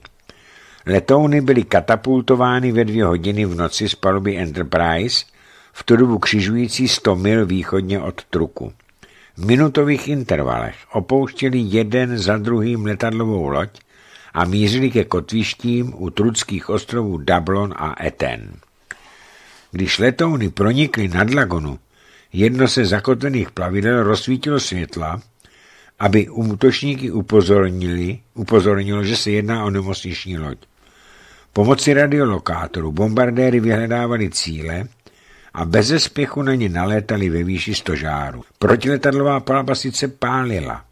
Letouny byly katapultovány ve dvě hodiny v noci z paluby Enterprise v tu dobu křižující 100 mil východně od Truku. V minutových intervalech opouštěli jeden za druhým letadlovou loď a mířili ke kotvištím u truckých ostrovů Dablon a Eten. Když letouny pronikly nad lagonu, jedno se zakotvených plavidel rozsvítilo světla, aby útočníky upozornili, upozornilo, že se jedná o nemocniční loď. Pomocí radiolokátoru bombardéry vyhledávali cíle, a bez zespěchu na ně nalétali ve výši stožáru. Protiletadlová palba sice pálila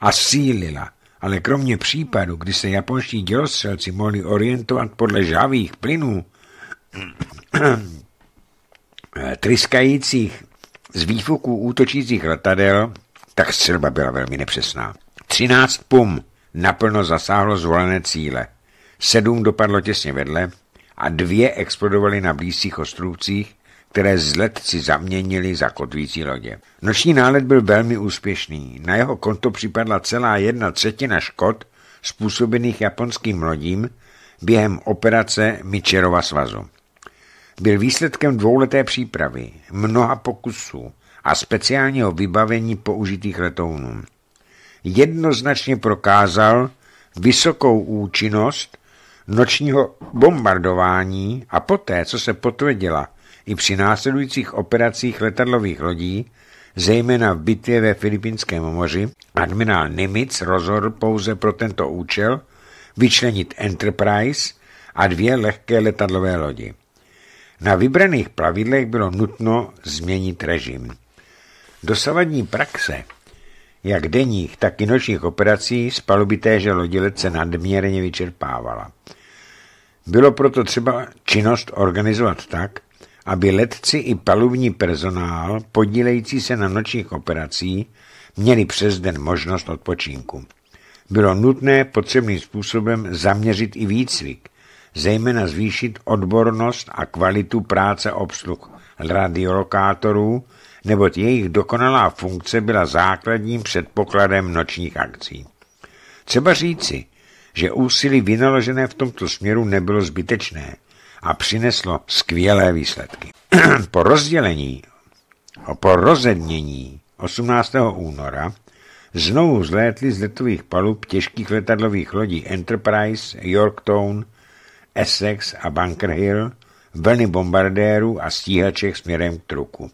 a sílila, ale kromě případu, kdy se japonští dělostřelci mohli orientovat podle žavých plynů, (clears throat) tryskajících z výfuků útočících letadel, tak střelba byla velmi nepřesná. 13 pum naplno zasáhlo zvolené cíle. Sedm dopadlo těsně vedle a dvě explodovaly na blízkých ostrůvcích, které zletci zaměnili za kotvící lodě. Noční nálet byl velmi úspěšný. Na jeho konto připadla celá jedna třetina škod způsobených japonským lodím během operace Mičerova svazu. Byl výsledkem dvouleté přípravy, mnoha pokusů a speciálního vybavení použitých letounů. Jednoznačně prokázal vysokou účinnost nočního bombardování a poté, co se potvrdila i při následujících operacích letadlových lodí, zejména v bitvě ve Filipínském moři, admirál Nimitz rozhodl pouze pro tento účel vyčlenit Enterprise a dvě lehké letadlové lodi. Na vybraných plavidlech bylo nutno změnit režim. Dosavadní praxe, jak denních, tak i nočních operací, z paluby téže lodilec se nadměrně vyčerpávala. Bylo proto třeba činnost organizovat tak, aby letci i palubní personál, podílející se na nočních operací, měli přes den možnost odpočinku. Bylo nutné potřebným způsobem zaměřit i výcvik, zejména zvýšit odbornost a kvalitu práce obsluh radiolokátorů, neboť jejich dokonalá funkce byla základním předpokladem nočních akcí. Třeba říci, že úsilí vynaložené v tomto směru nebylo zbytečné a přineslo skvělé výsledky. (clears throat) po rozdělení, po rozednění 18. února znovu zlétly z letových palub těžkých letadlových lodí Enterprise, Yorktown, Essex a Bunker Hill vlny bombardérů a stíhaček směrem k truku.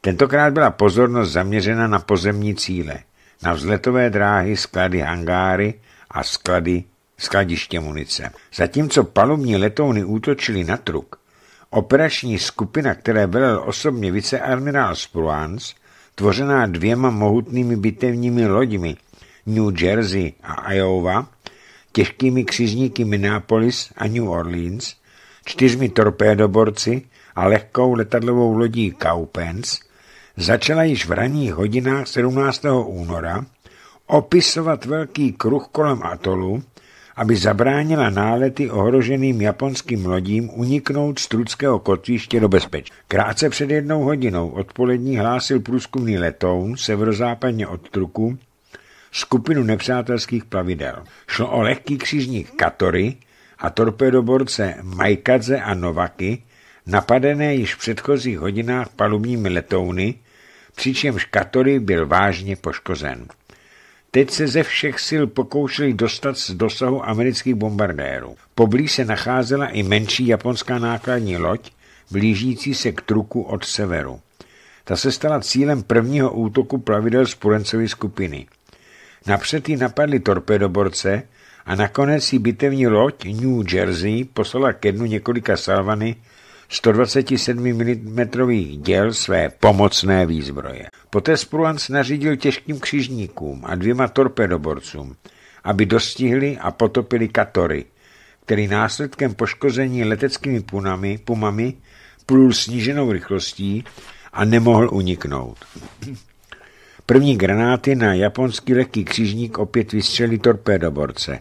Tentokrát byla pozornost zaměřena na pozemní cíle, na vzletové dráhy, sklady hangáry a sklady skladiště munice. Zatímco palubní letouny útočili na truk, operační skupina, které velel osobně viceadmirál Spruance, tvořená dvěma mohutnými bitevními loďmi New Jersey a Iowa, těžkými křižníky Minneapolis a New Orleans, čtyřmi torpédoborci a lehkou letadlovou lodí Cowpens, začala již v ranních hodinách 17. února opisovat velký kruh kolem atolu, aby zabránila nálety ohroženým japonským lodím uniknout z Trudského kotviště do bezpečí. Krátce před jednou hodinou odpolední hlásil průzkumný letoun severozápadně od Truku skupinu nepřátelských plavidel. Šlo o lehký křižník Katory a torpedoborce Majkadze a Novaky, napadené již v předchozích hodinách palubními letouny, přičemž Katory byl vážně poškozen. Teď se ze všech sil pokoušeli dostat z dosahu amerických bombardérů. Poblíž se nacházela i menší japonská nákladní loď, blížící se k truku od severu. Ta se stala cílem prvního útoku plavidel z skupiny. Napřed ji napadly torpedoborce a nakonec ji bitevní loď New Jersey poslala ke dnu několika salvany 127 mm děl své pomocné výzbroje. Poté Spruance nařídil těžkým křižníkům a dvěma torpedoborcům, aby dostihli a potopili Katory, který následkem poškození leteckými punami, pumami plul sníženou rychlostí a nemohl uniknout. První granáty na japonský lehký křižník opět vystřelili torpédoborce.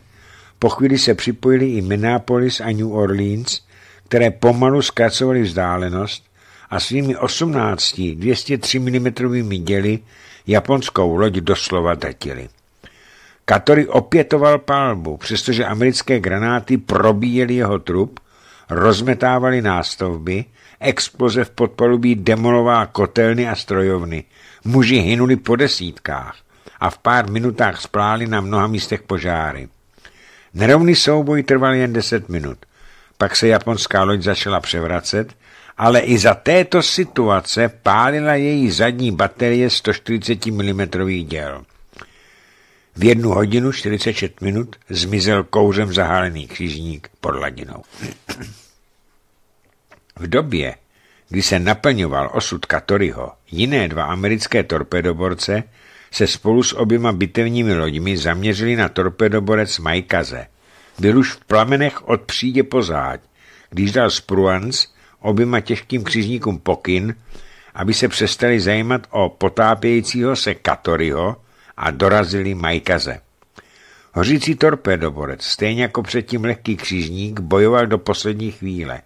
Po chvíli se připojili i Minneapolis a New Orleans – které pomalu zkracovaly vzdálenost a svými 18 203 mm děli japonskou loď doslova datily. Katory opětoval palbu, přestože americké granáty probíjely jeho trup, rozmetávaly nástavby, exploze v podpalubí demolovala kotelny a strojovny. Muži hynuli po desítkách a v pár minutách spláli na mnoha místech požáry. Nerovný souboj trval jen deset minut – pak se japonská loď začala převracet, ale i za této situace pálila její zadní baterie 140 mm děl. V jednu hodinu 46 minut zmizel kouřem zahálený křižník pod ladinou. V době, kdy se naplňoval osud Katoriho, jiné dva americké torpedoborce se spolu s oběma bitevními loďmi zaměřili na torpedoborec Majkaze, byl už v plamenech od přídě pozáď, když dal Spruans oběma těžkým křižníkům pokyn, aby se přestali zajímat o potápějícího se Katoryho a dorazili Majkaze. Hořící torpédoborec, stejně jako předtím lehký křižník, bojoval do poslední chvíle.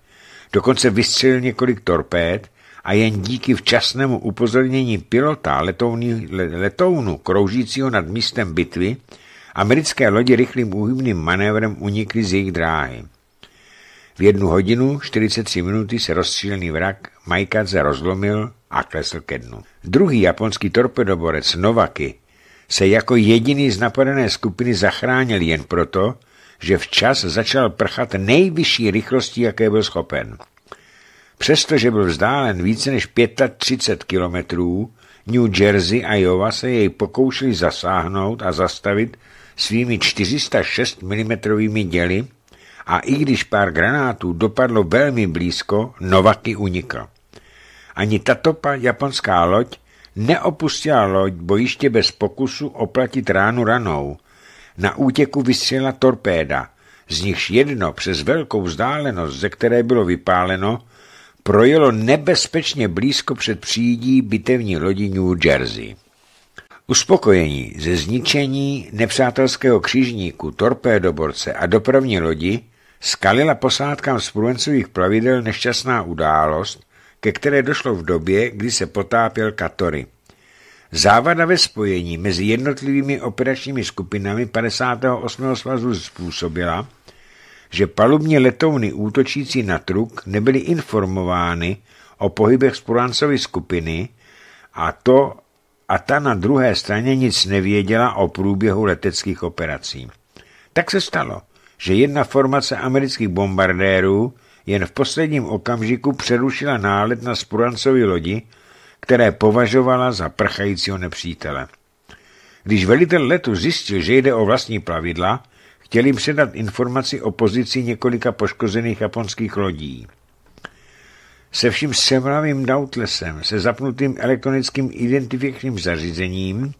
Dokonce vystřelil několik torpéd a jen díky včasnému upozornění pilota letounu kroužícího nad místem bitvy Americké lodi rychlým úhybným manévrem unikly z jejich dráhy. V jednu hodinu 43 minuty se rozstřílený vrak Majkadze rozlomil a klesl ke dnu. Druhý japonský torpedoborec Novaky se jako jediný z napadené skupiny zachránil jen proto, že včas začal prchat nejvyšší rychlostí, jaké byl schopen. Přestože byl vzdálen více než 35 kilometrů, New Jersey a Iowa se jej pokoušeli zasáhnout a zastavit svými 406 mm děly a i když pár granátů dopadlo velmi blízko, Novaky unikl. Ani tato japonská loď neopustila loď bojiště bez pokusu oplatit ránu ranou. Na útěku vysíla torpéda, z nichž jedno přes velkou vzdálenost, ze které bylo vypáleno, projelo nebezpečně blízko před přídí bitevní lodi New Jersey. Uspokojení ze zničení nepřátelského křižníku, torpédoborce a dopravní lodi skalila posádkám z plavidel nešťastná událost, ke které došlo v době, kdy se potápěl Katory. Závada ve spojení mezi jednotlivými operačními skupinami 58. svazu způsobila, že palubní letouny útočící na truk nebyly informovány o pohybech Spurancovy skupiny a to a ta na druhé straně nic nevěděla o průběhu leteckých operací. Tak se stalo, že jedna formace amerických bombardérů jen v posledním okamžiku přerušila nálet na Spurancovi lodi, které považovala za prchajícího nepřítele. Když velitel letu zjistil, že jde o vlastní plavidla, chtěl jim předat informaci o pozici několika poškozených japonských lodí se vším semravým Doubtlessem, se zapnutým elektronickým identifikačním zařízením,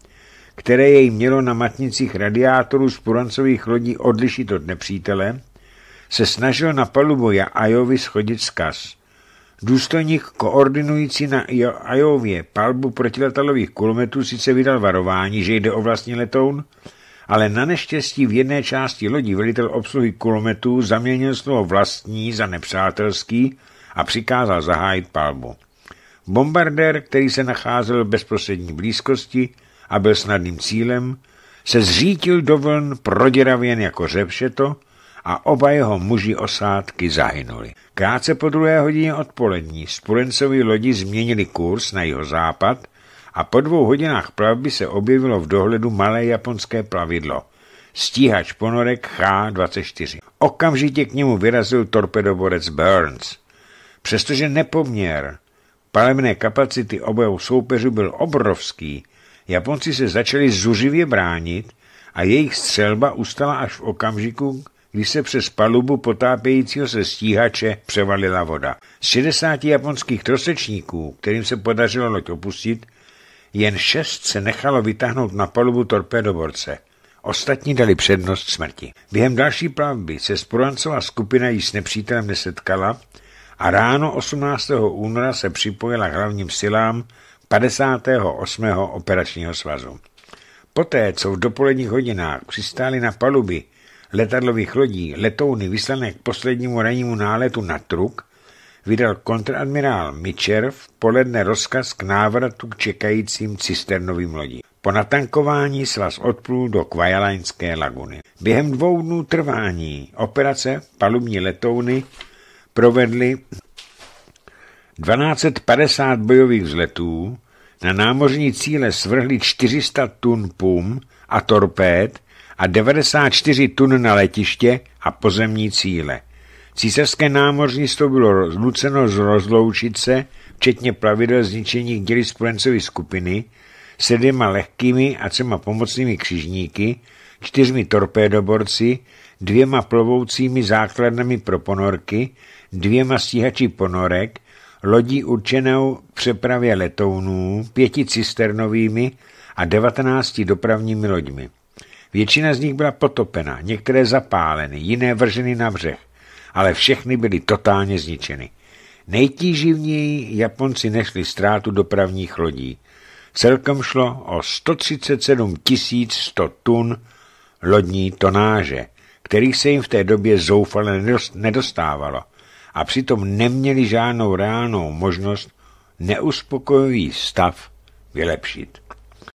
které jej mělo na matnicích radiátorů z purancových lodí odlišit od nepřítele, se snažil na palubu Ajovy schodit zkaz. Důstojník koordinující na Ajově palbu protiletalových kulometů sice vydal varování, že jde o vlastní letoun, ale na neštěstí v jedné části lodi velitel obsluhy kulometů zaměnil slovo vlastní za nepřátelský a přikázal zahájit palbu. Bombardér, který se nacházel v bezprostřední blízkosti a byl snadným cílem, se zřítil do vln proděravěn jako řepšeto a oba jeho muži osádky zahynuli. Krátce po druhé hodině odpolední spolencovi lodi změnili kurz na jeho západ a po dvou hodinách plavby se objevilo v dohledu malé japonské plavidlo – stíhač ponorek H-24. Okamžitě k němu vyrazil torpedoborec Burns. Přestože nepoměr palemné kapacity obou soupeřů byl obrovský, Japonci se začali zuřivě bránit a jejich střelba ustala až v okamžiku, kdy se přes palubu potápějícího se stíhače převalila voda. Z 60 japonských trosečníků, kterým se podařilo loď opustit, jen šest se nechalo vytáhnout na palubu torpedoborce. Ostatní dali přednost smrti. Během další plavby se Spurancová skupina již s nepřítelem nesetkala, a ráno 18. února se připojila k hlavním silám 58. operačního svazu. Poté, co v dopoledních hodinách přistáli na paluby letadlových lodí letouny vyslané k poslednímu rannímu náletu na truk, vydal kontradmirál Mičer v poledne rozkaz k návratu k čekajícím cisternovým lodím. Po natankování svaz odplul do Kvajalaňské laguny. Během dvou dnů trvání operace palubní letouny provedli 1250 bojových vzletů, na námořní cíle svrhli 400 tun pum a torpéd a 94 tun na letiště a pozemní cíle. Císařské námořnictvo bylo nuceno rozloučit se, včetně plavidel zničení děli spolencovy skupiny, sedma lehkými a třema pomocnými křižníky, čtyřmi torpédoborci, dvěma plovoucími základnami pro ponorky, dvěma stíhači ponorek, lodí určenou přepravě letounů, pěti cisternovými a devatenácti dopravními loďmi. Většina z nich byla potopena, některé zapáleny, jiné vrženy na břeh, ale všechny byly totálně zničeny. Nejtíživněji Japonci nešli ztrátu dopravních lodí. Celkem šlo o 137 100 tun lodní tonáže, kterých se jim v té době zoufale nedostávalo – a přitom neměli žádnou reálnou možnost neuspokojivý stav vylepšit.